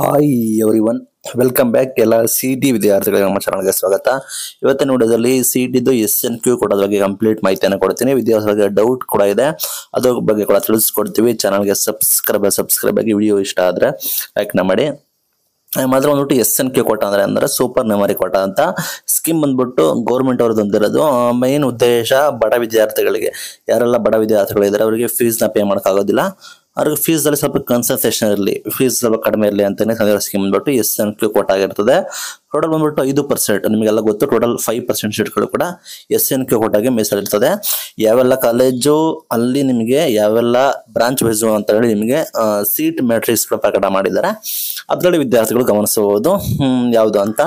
hi everyone welcome back ಎಲ್ಲ C D ವಿದ್ಯಾರ್ಥಿಗಳಿಗೆ ನಮ್ಮ ಚಾನಲ್ಗೆ ಸ್ವಾಗತ ಇವತ್ತಿನ ವಿಡಿಯೋದಲ್ಲಿ ಸಿ ದು ಎಸ್ ಎನ್ ಕ್ಯೂ ಕೊಡೋದ್ರ ಬಗ್ಗೆ ಕಂಪ್ಲೀಟ್ ಮಾಹಿತಿಯನ್ನು ಕೊಡ್ತೀನಿ ವಿದ್ಯಾರ್ಥಿಗಳಿಗೆ ಡೌಟ್ ಕೂಡ ಇದೆ ಅದ್ರ ಬಗ್ಗೆ ಕೂಡ ತಿಳಿಸ್ಕೊಡ್ತೀವಿ ಚಾನಲ್ಗೆ ಸಬ್ಸ್ಕ್ರೈಬ್ ಸಬ್ಸ್ಕ್ರೈಬ್ ಆಗಿ ವಿಡಿಯೋ ಇಷ್ಟ ಆದರೆ ಲೈಕ್ನ ಮಾಡಿ ಮಾತ್ರ ಒಂದ್ಬಿಟ್ಟು ಎಸ್ ಎನ್ ಕ್ಯೂ ಕೋಟ ಅಂದ್ರೆ ಅಂದ್ರೆ ಸೂಪರ್ ಮೆಮರಿ ಕೋಟ ಅಂತ ಸ್ಕೀಮ್ ಬಂದ್ಬಿಟ್ಟು ಗೌರ್ಮೆಂಟ್ ಅವ್ರದ್ದು ಹೊಂದಿರೋದು ಮೈನ್ ಉದ್ದೇಶ ಬಡ ವಿದ್ಯಾರ್ಥಿಗಳಿಗೆ ಯಾರೆಲ್ಲ ಬಡ ವಿದ್ಯಾರ್ಥಿಗಳು ಅವರಿಗೆ ಅವರಿಗೆ ನ ಪೇ ಮಾಡೋಕ್ಕಾಗೋದಿಲ್ಲ ಅವ್ರಿಗೆ ಅಲ್ಲಿ ಸ್ವಲ್ಪ ಕನ್ಸನ್ಸೇಷನ್ ಇರಲಿ ಫೀಸ್ ಸ್ವಲ್ಪ ಕಡಿಮೆ ಇರಲಿ ಅಂತಲೇ ಸ್ಕೀಮ್ ಬಿಟ್ಟು ಎಸ್ ಎನ್ ಕ್ಯೂ ಕೋಟ್ ಆಗಿರ್ತದೆ ಟೋಟಲ್ ಬಂದ್ಬಿಟ್ಟು ಐದು ಪರ್ಸೆಂಟ್ ನಿಮಗೆಲ್ಲ ಗೊತ್ತು ಟೋಟಲ್ ಫೈವ್ ಪರ್ಸೆಂಟ್ ಸೀಟ್ಗಳು ಕೂಡ ಎಸ್ ಎನ್ ಕೆ ಕೋಟಾಗೆ ಮೀಸಲಿರ್ತದೆ ಯಾವೆಲ್ಲ ಕಾಲೇಜು ಅಲ್ಲಿ ನಿಮಗೆ ಯಾವೆಲ್ಲ ಬ್ರಾಂಚ್ ವೈಸು ಅಂತ ಹೇಳಿ ನಿಮಗೆ ಸೀಟ್ ಮ್ಯಾಟ್ರಿಕ್ಸ್ ಪ್ರಕಟ ಮಾಡಿದ್ದಾರೆ ಅದರಲ್ಲಿ ವಿದ್ಯಾರ್ಥಿಗಳು ಗಮನಿಸಬಹುದು ಯಾವುದು ಅಂತ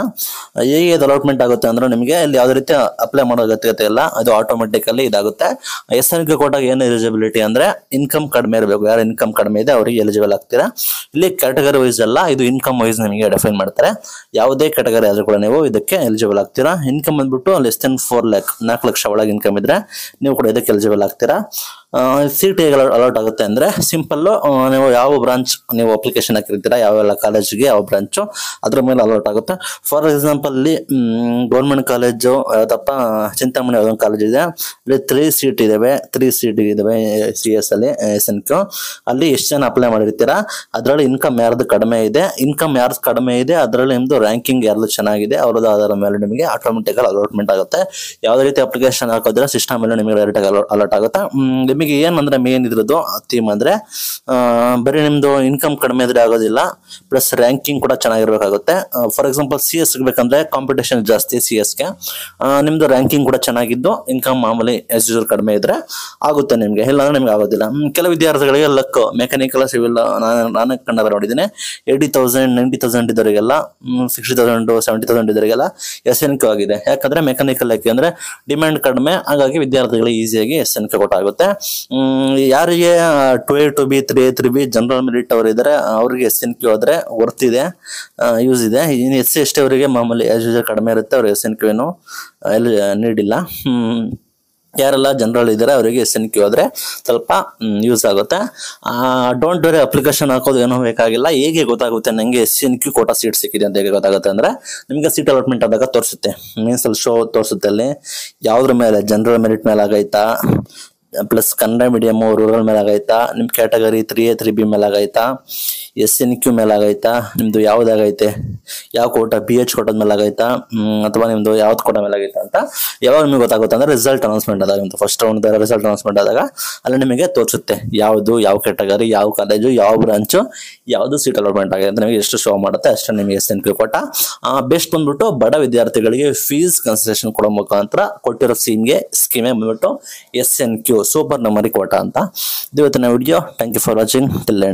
ಹೇಗೆ ಇದು ಆಗುತ್ತೆ ಅಂದ್ರೆ ನಿಮಗೆ ಇಲ್ಲಿ ಯಾವುದೇ ರೀತಿ ಅಪ್ಲೈ ಮಾಡೋ ಅಗತ್ಯತೆ ಇಲ್ಲ ಅದು ಆಟೋಮೆಟಿಕಲ್ಲಿ ಇದಾಗುತ್ತೆ ಎಸ್ ಎನ್ ಕೆ ಕೋಟಾಗೆ ಏನು ಎಲಿಜಿಬಿಲಿಟಿ ಅಂದ್ರೆ ಇನ್ಕಮ್ ಕಡಿಮೆ ಇರಬೇಕು ಯಾರು ಇನ್ಕಮ್ ಕಡಿಮೆ ಇದೆ ಅವರಿಗೆ ಎಲಿಜಿಬಲ್ ಆಗ್ತೀರಾ ಇಲ್ಲಿ ಕ್ಯಾಟಗರಿ ವೈಸ್ ಅಲ್ಲ ಇದು ಇನ್ಕಮ್ ವೈಸ್ ನಿಮಗೆ ಡಿಫೈನ್ ಮಾಡ್ತಾರೆ ಯಾವುದೇ ಕ್ಯಾಟಗರಿ ಕ್ಯಾಟಗರಿ ಆದರೂ ಕೂಡ ನೀವು ಇದಕ್ಕೆ ಎಲಿಜಿಬಲ್ ಆಗ್ತೀರಾ ಇನ್ಕಮ್ ಬಂದ್ಬಿಟ್ಟು ಲೆಸ್ ದೆನ್ ಫೋರ್ ಲ್ಯಾಕ್ ನಾಲ್ಕು ಲಕ್ಷ ಒಳಗೆ ಇನ್ಕಮ್ ಇದ್ರೆ ನೀವು ಕೂಡ ಇದಕ್ಕೆ ಎಲಿಜಿಬಲ್ ಆಗ್ತೀರಾ ಸಿ ಟಿ ಅಲರ್ಟ್ ಆಗುತ್ತೆ ಅಂದ್ರೆ ಸಿಂಪಲ್ಲು ನೀವು ಯಾವ ಬ್ರಾಂಚ್ ನೀವು ಅಪ್ಲಿಕೇಶನ್ ಹಾಕಿರ್ತೀರಾ ಯಾವೆಲ್ಲ ಕಾಲೇಜಿಗೆ ಯಾವ ಬ್ರಾಂಚು ಅದ್ರ ಮೇಲೆ ಅಲರ್ಟ್ ಆಗುತ್ತೆ ಫಾರ್ ಎಕ್ಸಾಂಪಲ್ ಅಲ್ಲಿ ಗೌರ್ಮೆಂಟ್ ಕಾಲೇಜು ಯಾವುದಪ್ಪ ಚಿಂತಾಮಣಿ ಯಾವ್ದೊಂದು ಕಾಲೇಜ್ ಇದೆ ಅಲ್ಲಿ ತ್ರೀ ಸೀಟ್ ಇದಾವೆ ತ್ರೀ ಸೀಟ್ ಇದಾವೆ ಸಿ ಎಸ್ ಅಲ್ಲಿ ಎಸ್ ಎನ್ ಕ್ಯೂ ಅಲ್ಲಿ ಎಷ್ಟು ಜನ ಅಪ್ಲೈ ಮಾಡಿರ್ತೀರಾ ಅದರಲ್ಲಿ ಇನ್ಕಮ್ ಯಾರ್ದು ಕಡಿಮೆ ಇದೆ ಇನ್ಕಮ್ ಯಾರ್ದು ಕಡಿಮೆ ಇದೆ ಅದರಲ್ಲಿ ನಿಮ್ದು ರ್ಯಾಂಕಿಂಗ್ ಯಾರ್ದು ಚೆನ್ನಾಗಿದೆ ಅವ್ರದ್ದು ಅದರ ಮೇಲೆ ನಿಮಗೆ ಆಟೋಮೆಟಿಕಲ್ ಅಲೋಟ್ಮೆಂಟ್ ಆಗುತ್ತೆ ಯಾವುದೇ ರೀತಿ ಅಪ್ಲಿಕೇಶನ್ ಹಾಕೋದ್ರೆ ಸಿಸ್ಟಮ್ ಮೇಲೆ ನಿಮಗೆ ಆಗಿ ಅಲರ್ಟ್ ಆಗುತ್ತೆ ನಿಮಗೆ ನಿಮಗೆ ಏನಂದ್ರೆ ಮೇನ್ ಇದ್ರದ್ದು ಥೀಮ್ ಅಂದ್ರೆ ಬರೀ ನಿಮ್ಮದು ಇನ್ಕಮ್ ಕಡಿಮೆ ಇದ್ರೆ ಆಗೋದಿಲ್ಲ ಪ್ಲಸ್ ರ್ಯಾಂಕಿಂಗ್ ಕೂಡ ಚೆನ್ನಾಗಿರ್ಬೇಕಾಗುತ್ತೆ ಫಾರ್ ಎಕ್ಸಾಂಪಲ್ ಸಿ ಎಸ್ ಬೇಕಂದ್ರೆ ಕಾಂಪಿಟೇಷನ್ ಜಾಸ್ತಿ ಸಿ ಎಸ್ಗೆ ನಿಮ್ಮದು ರ್ಯಾಂಕಿಂಗ್ ಕೂಡ ಚೆನ್ನಾಗಿದ್ದು ಇನ್ಕಮ್ ಮಾಮೂಲಿ ಎಸ್ ಯೂಸ್ ಕಡಿಮೆ ಇದ್ರೆ ಆಗುತ್ತೆ ನಿಮಗೆ ಇಲ್ಲಾಂದ್ರೆ ನಿಮ್ಗೆ ಆಗೋದಿಲ್ಲ ಕೆಲವು ವಿದ್ಯಾರ್ಥಿಗಳಿಗೆ ಲಕ್ ಮೆಕ್ಯಾನಿಕಲ್ ಸಿವಿಲ್ ನಾನು ನಾನು ಕಂಡಾಗ ನೋಡಿದ್ದೀನಿ ಏಯ್ಟಿ ತೌಸಂಡ್ ನೈಂಟಿ ತೌಸಂಡ್ ಇದ್ದವರಿಗೆಲ್ಲ ಸಿಕ್ಸ್ಟಿ ತೌಸಂಡ್ ಸೆವೆಂಟಿ ತೌಸಂಡ್ ಇದ್ದವರಿಗೆಲ್ಲ ಎಸ್ ಎನ್ ಕ್ಯೂ ಆಗಿದೆ ಯಾಕಂದ್ರೆ ಮೆಕ್ಯಾನಿಕಲ್ ಯಾಕೆ ಅಂದ್ರೆ ಡಿಮ್ಯಾಂಡ್ ಕಡಿಮೆ ಹಾಗಾಗಿ ವಿದ್ಯಾರ್ಥಿಗಳಿಗೆ ಈಸಿಯಾಗಿ ಎಸ್ ಎನ್ ಕೆ ಕೊಟ್ಟಾಗುತ್ತೆ ಯಾರಿಗೆ two A two B three A three B general merit ಅವರು ಇದ್ದಾರೆ ಅವ್ರಿಗೆ ಎಸ್ ಎನ್ ಕ್ಯೂ ಆದರೆ ವರ್ತ್ ಇದೆ ಯೂಸ್ ಇದೆ ಇನ್ನು ಎಸ್ ಸಿ ಎಸ್ ಟಿ ಅವರಿಗೆ ಮಾಮೂಲಿ ಆಸ್ ಯೂಸ್ ಕಡಿಮೆ ಇರುತ್ತೆ ಅವ್ರಿಗೆ ಎಸ್ ಎನ್ ಕ್ಯೂ ಏನು ಎಲ್ಲಿ ನೀಡಿಲ್ಲ ಯಾರೆಲ್ಲ ಜನರಲ್ ಇದ್ದಾರೆ ಅವರಿಗೆ ಎಸ್ ಎನ್ ಕ್ಯೂ ಆದರೆ ಸ್ವಲ್ಪ ಯೂಸ್ ಆಗುತ್ತೆ ಡೋಂಟ್ ವರಿ ಅಪ್ಲಿಕೇಶನ್ ಹಾಕೋದು ಏನೂ ಬೇಕಾಗಿಲ್ಲ ಹೇಗೆ ಗೊತ್ತಾಗುತ್ತೆ ನನಗೆ S N Q quota seat ಸಿಕ್ಕಿದೆ ಅಂತ ಹೇಗೆ ಗೊತ್ತಾಗುತ್ತೆ ಅಂದರೆ ನಿಮಗೆ ಸೀಟ್ ಅಲಾಟ್ಮೆಂಟ್ ಆದಾಗ ತೋರಿಸುತ್ತೆ ಮೀನ್ಸ್ ಅಲ್ಲಿ ಶೋ ತೋರಿಸುತ್ತೆ ಅಲ್ಲಿ ಯಾವುದ್ರ ಮೇಲೆ ಜನರಲ್ ಮೆರಿಟ್ ಮೇಲೆ ಆಗೈತಾ ಪ್ಲಸ್ ಕನ್ನಡ ಮೀಡಿಯಮ್ಮು ರೂರಲ್ ಮೇಲೆ ಆಗೈತಾ ನಿಮ್ಮ category three A three B ಮೇಲೆ ಆಗೈತಾ ಎಸ್ ಎನ್ ಕ್ಯೂ ಮೇಲೆ ಆಗೈತಾ ನಿಮ್ಮದು ಯಾವ್ದಾಗೈತೆ ಯಾವ ಕೋಟ ಬಿ ಎಚ್ ಕೋಟದ ಮೇಲೆ ಆಗೈತಾ ಅಥವಾ ನಿಮ್ಮದು ಯಾವ್ದು ಕೋಟ ಮೇಲೆ ಆಗೈತಾ ಅಂತ ಯಾವಾಗ ನಿಮಗೆ ಗೊತ್ತಾಗುತ್ತೆ ಅಂದ್ರೆ ರಿಸಲ್ಟ್ ಅನೌನ್ಸ್ಮೆಂಟ್ ಆದಾಗ ನಿಮ್ದು ಫಸ್ಟ್ ರೌಂಡ್ ರಿಸಲ್ಟ್ ಅನೌನ್ಸ್ಮೆಂಟ್ ಆದಾಗ ಅಲ್ಲಿ ನಿಮಗೆ ತೋರಿಸುತ್ತೆ ಯಾವುದು ಯಾವ ಕ್ಯಾಟಗರಿ ಯಾವ ಕಾಲೇಜು ಯಾವ ಬ್ರಾಂಚು ಯಾವುದು ಸೀಟ್ ಅಲಾಟ್ಮೆಂಟ್ ಆಗಿದೆ ಅಂತ ನಿಮಗೆ ಎಷ್ಟು ಶೋ ಮಾಡುತ್ತೆ ಅಷ್ಟೇ ನಿಮಗೆ S N Q quota best ಬಂದ್ಬಿಟ್ಟು ಬಡ ವಿದ್ಯಾರ್ಥಿಗಳಿಗೆ ಫೀಸ್ ಕನ್ಸೆಷನ್ ಕೊಡೋ ಮುಖಾಂತರ ಕೊಟ್ಟಿರೋ ಸ್ಕೀಮ್ಗೆ ಸ್ಕೀಮೇ ಬಂದ್ಬಿಟ್ಟು ಎಸ್ ಎನ್ ಕ್ಯೂ ಸೂಪರ್ ನಮರಿ ಕೋಟ ಅಂತ ಇವತ್ತಿನ video thank you for watching till